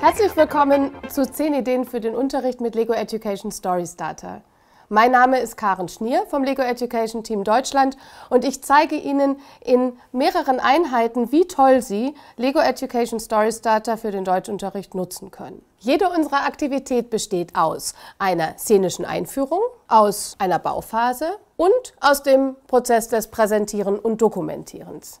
Herzlich willkommen zu 10 Ideen für den Unterricht mit Lego Education Story Starter. Mein Name ist Karen Schnier vom Lego Education Team Deutschland und ich zeige Ihnen in mehreren Einheiten, wie toll Sie Lego Education Story Starter für den Deutschunterricht nutzen können. Jede unserer Aktivität besteht aus einer szenischen Einführung, aus einer Bauphase und aus dem Prozess des Präsentieren und Dokumentierens.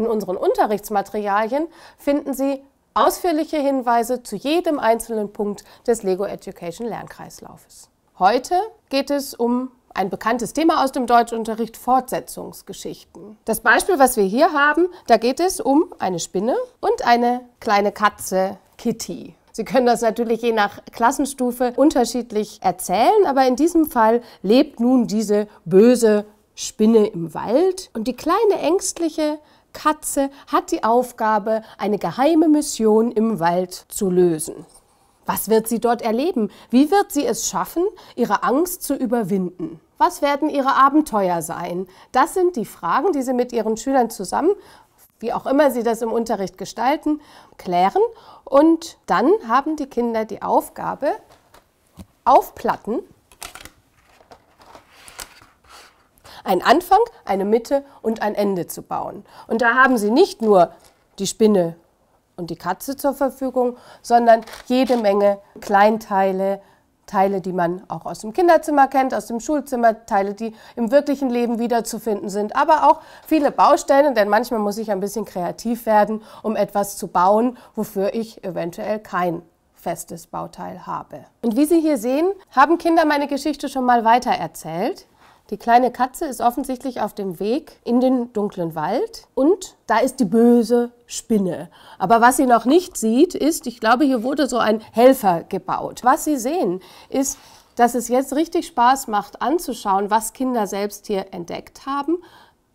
In unseren Unterrichtsmaterialien finden Sie ausführliche Hinweise zu jedem einzelnen Punkt des Lego Education Lernkreislaufes. Heute geht es um ein bekanntes Thema aus dem Deutschunterricht, Fortsetzungsgeschichten. Das Beispiel, was wir hier haben, da geht es um eine Spinne und eine kleine Katze, Kitty. Sie können das natürlich je nach Klassenstufe unterschiedlich erzählen, aber in diesem Fall lebt nun diese böse Spinne im Wald und die kleine ängstliche Katze hat die Aufgabe, eine geheime Mission im Wald zu lösen. Was wird sie dort erleben? Wie wird sie es schaffen, ihre Angst zu überwinden? Was werden ihre Abenteuer sein? Das sind die Fragen, die sie mit ihren Schülern zusammen, wie auch immer sie das im Unterricht gestalten, klären. Und dann haben die Kinder die Aufgabe, auf Platten einen Anfang, eine Mitte und ein Ende zu bauen. Und da haben sie nicht nur die Spinne und die Katze zur Verfügung, sondern jede Menge Kleinteile, Teile, die man auch aus dem Kinderzimmer kennt, aus dem Schulzimmer, Teile, die im wirklichen Leben wiederzufinden sind, aber auch viele Baustellen, denn manchmal muss ich ein bisschen kreativ werden, um etwas zu bauen, wofür ich eventuell kein festes Bauteil habe. Und wie Sie hier sehen, haben Kinder meine Geschichte schon mal weitererzählt. Die kleine Katze ist offensichtlich auf dem Weg in den dunklen Wald und da ist die böse Spinne. Aber was sie noch nicht sieht, ist, ich glaube, hier wurde so ein Helfer gebaut. Was sie sehen, ist, dass es jetzt richtig Spaß macht anzuschauen, was Kinder selbst hier entdeckt haben,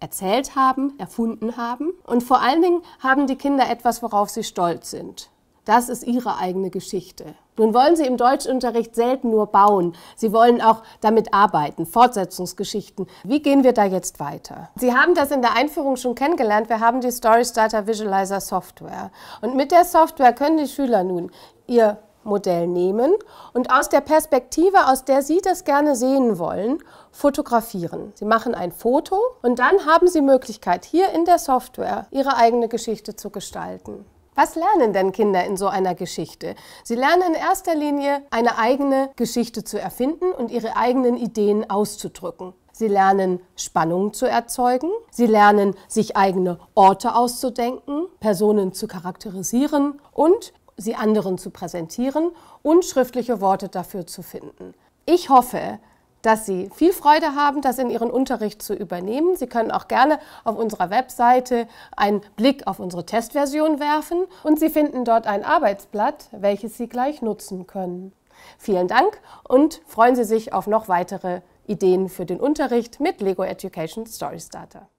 erzählt haben, erfunden haben. Und vor allen Dingen haben die Kinder etwas, worauf sie stolz sind. Das ist ihre eigene Geschichte. Nun wollen sie im Deutschunterricht selten nur bauen. Sie wollen auch damit arbeiten, Fortsetzungsgeschichten. Wie gehen wir da jetzt weiter? Sie haben das in der Einführung schon kennengelernt. Wir haben die Story Starter Visualizer Software. Und mit der Software können die Schüler nun ihr Modell nehmen und aus der Perspektive, aus der Sie das gerne sehen wollen, fotografieren. Sie machen ein Foto und dann haben Sie Möglichkeit, hier in der Software Ihre eigene Geschichte zu gestalten. Was lernen denn Kinder in so einer Geschichte? Sie lernen in erster Linie, eine eigene Geschichte zu erfinden und ihre eigenen Ideen auszudrücken. Sie lernen, Spannung zu erzeugen. Sie lernen, sich eigene Orte auszudenken, Personen zu charakterisieren und sie anderen zu präsentieren und schriftliche Worte dafür zu finden. Ich hoffe, dass Sie viel Freude haben, das in Ihren Unterricht zu übernehmen. Sie können auch gerne auf unserer Webseite einen Blick auf unsere Testversion werfen und Sie finden dort ein Arbeitsblatt, welches Sie gleich nutzen können. Vielen Dank und freuen Sie sich auf noch weitere Ideen für den Unterricht mit Lego Education Story Starter.